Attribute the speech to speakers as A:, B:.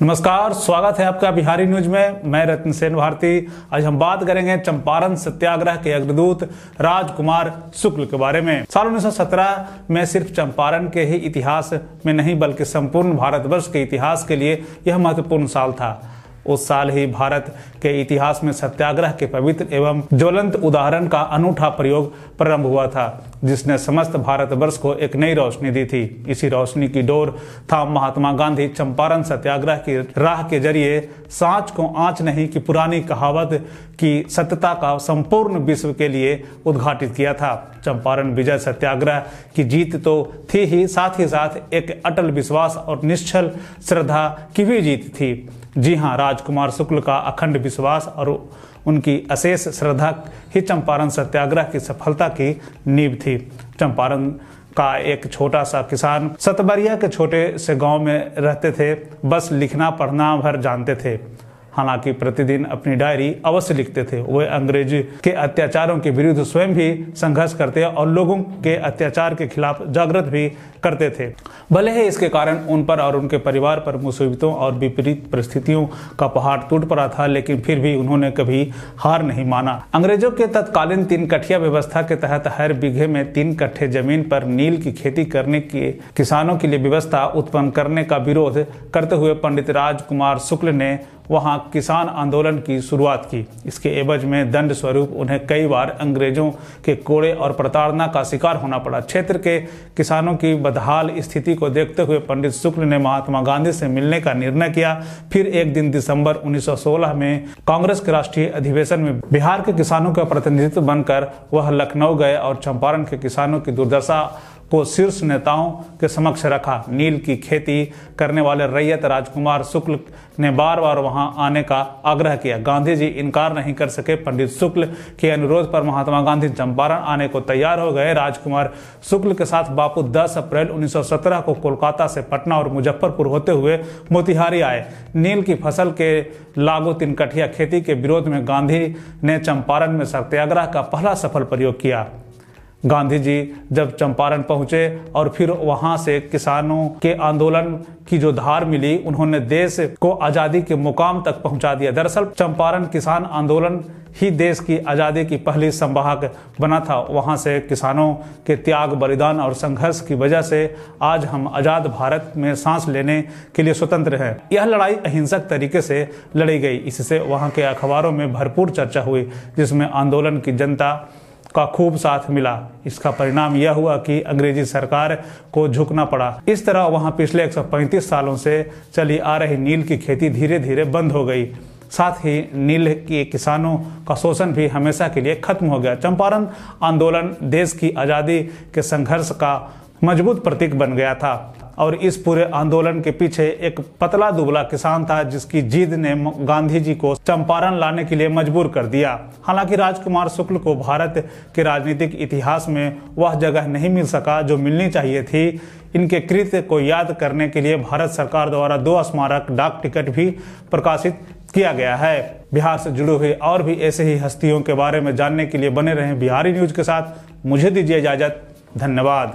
A: नमस्कार स्वागत है आपका बिहारी न्यूज में मैं रत्न सेन भारती आज हम बात करेंगे चंपारण सत्याग्रह के अग्रदूत राजकुमार शुक्ल के बारे में साल 1917 में सिर्फ चंपारण के ही इतिहास में नहीं बल्कि संपूर्ण भारतवर्ष के इतिहास के लिए यह महत्वपूर्ण साल था उस साल ही भारत के इतिहास में सत्याग्रह के पवित्र एवं ज्वलंत उदाहरण का अनूठा प्रयोग प्रारंभ हुआ था जिसने समस्त भारतवर्ष को एक नई रोशनी दी थी इसी रोशनी की डोर था महात्मा गांधी चंपारण सत्याग्रह की राह के जरिए सांच को आंच नहीं की पुरानी कहावत की सत्यता का संपूर्ण विश्व के लिए उद्घाटित किया था चंपारण विजय सत्याग्रह की जीत तो थी ही साथ ही साथ एक अटल विश्वास और निश्चल श्रद्धा की भी जीत थी जी हाँ राजकुमार शुक्ल का अखंड विश्वास और उनकी अशेष श्रद्धा ही चंपारण सत्याग्रह की सफलता की नींव थी चंपारण का एक छोटा सा किसान सतबरिया के छोटे से गांव में रहते थे बस लिखना पढ़ना भर जानते थे हालांकि प्रतिदिन अपनी डायरी अवश्य लिखते थे वे अंग्रेज के अत्याचारों के विरुद्ध स्वयं भी संघर्ष करते और लोगों के अत्याचार के खिलाफ जागृत भी करते थे भले ही इसके कारण उन पर और उनके परिवार पर मुसीबतों और विपरीत परिस्थितियों का पहाड़ टूट पड़ा था लेकिन फिर भी उन्होंने कभी हार नहीं माना अंग्रेजों के तत्कालीन तीन कठिया व्यवस्था के तहत हर बीघे में तीन कट्ठे जमीन पर नील की खेती करने के किसानों के लिए व्यवस्था उत्पन्न करने का विरोध करते हुए पंडित राजकुमार शुक्ल ने वहां किसान आंदोलन की शुरुआत की इसके एवज में दंड स्वरूप उन्हें कई बार अंग्रेजों के कोड़े और प्रताड़ना का शिकार होना पड़ा क्षेत्र के किसानों की बदहाल स्थिति को देखते हुए पंडित शुक्ल ने महात्मा गांधी से मिलने का निर्णय किया फिर एक दिन दिसंबर 1916 में कांग्रेस के राष्ट्रीय अधिवेशन में बिहार के किसानों का प्रतिनिधित्व बनकर वह लखनऊ गए और चंपारण के किसानों की दुर्दशा को शीर्ष नेताओं के समक्ष रखा नील की खेती करने वाले रैयत राजकुमार शुक्ल ने बार बार वहां आने का आग्रह किया गांधी जी इनकार नहीं कर सके पंडित शुक्ल के अनुरोध पर महात्मा गांधी चंपारण आने को तैयार हो गए राजकुमार शुक्ल के साथ बापू 10 अप्रैल 1917 को कोलकाता से पटना और मुजफ्फरपुर होते हुए मोतिहारी आए नील की फसल के लागू तिनकठिया खेती के विरोध में गांधी ने चंपारण में सत्याग्रह का पहला सफल प्रयोग किया गांधी जी जब चंपारण पहुंचे और फिर वहां से किसानों के आंदोलन की जो धार मिली उन्होंने देश को आजादी के मुकाम तक पहुंचा दिया दरअसल चंपारण किसान आंदोलन ही देश की आज़ादी की पहली संवाहक बना था वहां से किसानों के त्याग बलिदान और संघर्ष की वजह से आज हम आज़ाद भारत में सांस लेने के लिए स्वतंत्र हैं यह लड़ाई अहिंसक तरीके से लड़ी गई इससे वहां के अखबारों में भरपूर चर्चा हुई जिसमें आंदोलन की जनता का खूब साथ मिला इसका परिणाम यह हुआ कि अंग्रेजी सरकार को झुकना पड़ा इस तरह वहाँ पिछले 135 सालों से चली आ रही नील की खेती धीरे धीरे बंद हो गई साथ ही नील के किसानों का शोषण भी हमेशा के लिए खत्म हो गया चंपारण आंदोलन देश की आज़ादी के संघर्ष का मजबूत प्रतीक बन गया था और इस पूरे आंदोलन के पीछे एक पतला दुबला किसान था जिसकी जीत ने गांधी जी को चंपारण लाने के लिए मजबूर कर दिया हालांकि राजकुमार शुक्ल को भारत के राजनीतिक इतिहास में वह जगह नहीं मिल सका जो मिलनी चाहिए थी इनके कृत्य को याद करने के लिए भारत सरकार द्वारा दो स्मारक डाक टिकट भी प्रकाशित किया गया है बिहार से जुड़े हुए और भी ऐसे ही हस्तियों के बारे में जानने के लिए बने रहें बिहारी न्यूज के साथ मुझे दीजिए इजाजत धन्यवाद